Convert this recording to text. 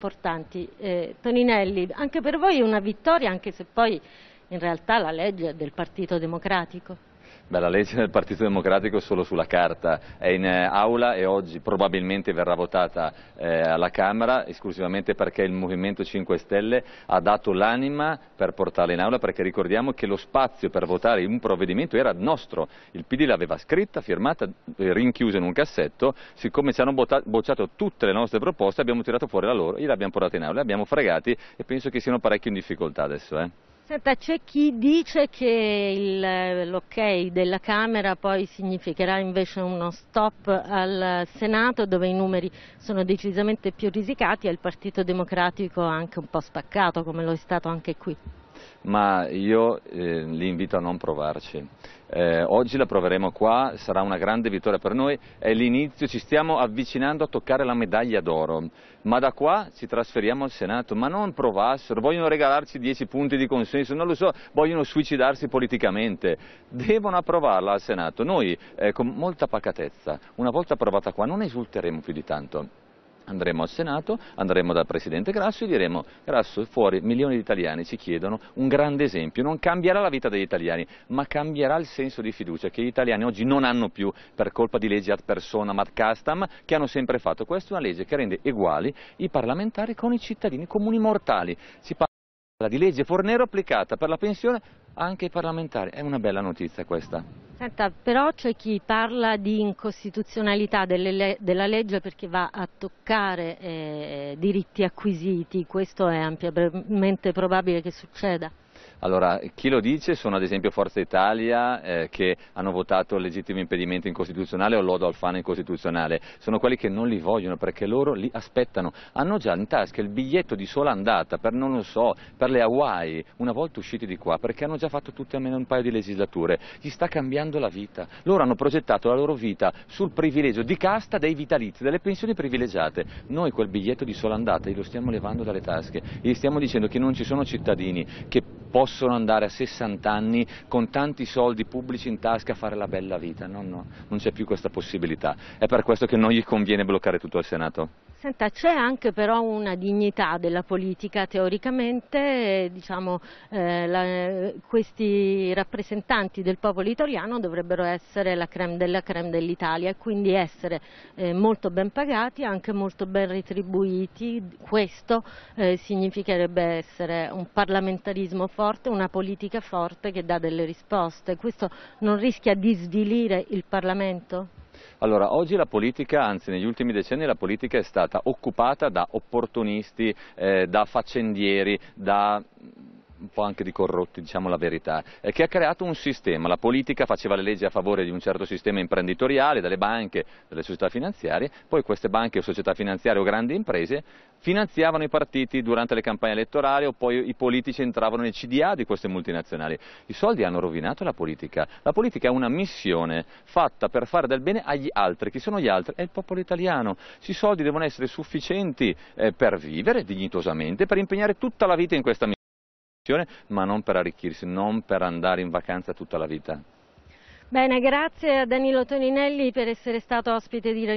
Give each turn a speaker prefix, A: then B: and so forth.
A: importanti. Eh, Toninelli, anche per voi è una vittoria, anche se poi in realtà la legge è del Partito Democratico.
B: Beh, la legge del Partito Democratico è solo sulla carta, è in eh, aula e oggi probabilmente verrà votata eh, alla Camera esclusivamente perché il Movimento 5 Stelle ha dato l'anima per portarla in aula perché ricordiamo che lo spazio per votare un provvedimento era nostro, il PD l'aveva scritta, firmata, eh, rinchiusa in un cassetto, siccome ci hanno bocciato tutte le nostre proposte abbiamo tirato fuori la loro, gliel'abbiamo portata in aula, li abbiamo fregati e penso che siano parecchio in difficoltà adesso. Eh.
A: Senta, c'è chi dice che l'ok della Camera poi significherà invece uno stop al Senato dove i numeri sono decisamente più risicati e il Partito Democratico anche un po' spaccato come lo è stato anche qui
B: ma io eh, li invito a non provarci. Eh, oggi la proveremo qua, sarà una grande vittoria per noi, è l'inizio, ci stiamo avvicinando a toccare la medaglia d'oro, ma da qua ci trasferiamo al Senato, ma non provassero, vogliono regalarci 10 punti di consenso, non lo so, vogliono suicidarsi politicamente, devono approvarla al Senato, noi eh, con molta pacatezza, una volta approvata qua non esulteremo più di tanto. Andremo al Senato, andremo dal Presidente Grasso e diremo Grasso fuori milioni di italiani ci chiedono un grande esempio, non cambierà la vita degli italiani, ma cambierà il senso di fiducia che gli italiani oggi non hanno più per colpa di leggi ad persona, ad custom, che hanno sempre fatto. Questa è una legge che rende uguali i parlamentari con i cittadini comuni mortali. Si parla di legge Fornero applicata per la pensione anche ai parlamentari. È una bella notizia questa.
A: Senta, però c'è chi parla di incostituzionalità delle, della legge perché va a toccare eh, diritti acquisiti, questo è ampiamente probabile che succeda.
B: Allora, chi lo dice sono ad esempio Forza Italia eh, che hanno votato il legittimo impedimento incostituzionale o lodo Alfano incostituzionale, sono quelli che non li vogliono perché loro li aspettano, hanno già in tasca il biglietto di sola andata per non lo so, per le Hawaii, una volta usciti di qua perché hanno già fatto tutti almeno un paio di legislature, gli sta cambiando la vita, loro hanno progettato la loro vita sul privilegio di casta dei vitalizi, delle pensioni privilegiate, noi quel biglietto di sola andata glielo stiamo levando dalle tasche, e gli stiamo dicendo che non ci sono cittadini che possono andare a 60 anni con tanti soldi pubblici in tasca a fare la bella vita, no, no, non c'è più questa possibilità. È per questo che non gli conviene bloccare tutto al Senato.
A: Senta, c'è anche però una dignità della politica, teoricamente eh, diciamo, eh, la, questi rappresentanti del popolo italiano dovrebbero essere la creme della creme dell'Italia e quindi essere eh, molto ben pagati, anche molto ben retribuiti, questo eh, significherebbe essere un parlamentarismo forte, una politica forte che dà delle risposte, questo non rischia di svilire il Parlamento?
B: Allora, oggi la politica, anzi negli ultimi decenni la politica è stata occupata da opportunisti, eh, da faccendieri, da un po' anche di corrotti, diciamo la verità, eh, che ha creato un sistema, la politica faceva le leggi a favore di un certo sistema imprenditoriale, dalle banche, dalle società finanziarie, poi queste banche o società finanziarie o grandi imprese finanziavano i partiti durante le campagne elettorali o poi i politici entravano nei CDA di queste multinazionali. I soldi hanno rovinato la politica, la politica è una missione fatta per fare del bene agli altri, chi sono gli altri? È il popolo italiano, i soldi devono essere sufficienti eh, per vivere dignitosamente, per impegnare tutta la vita in questa missione formazione, ma non per arricchirsi, non per andare in vacanza tutta la vita.
A: Bene, grazie a Danilo Toninelli per essere stato ospite di Renew.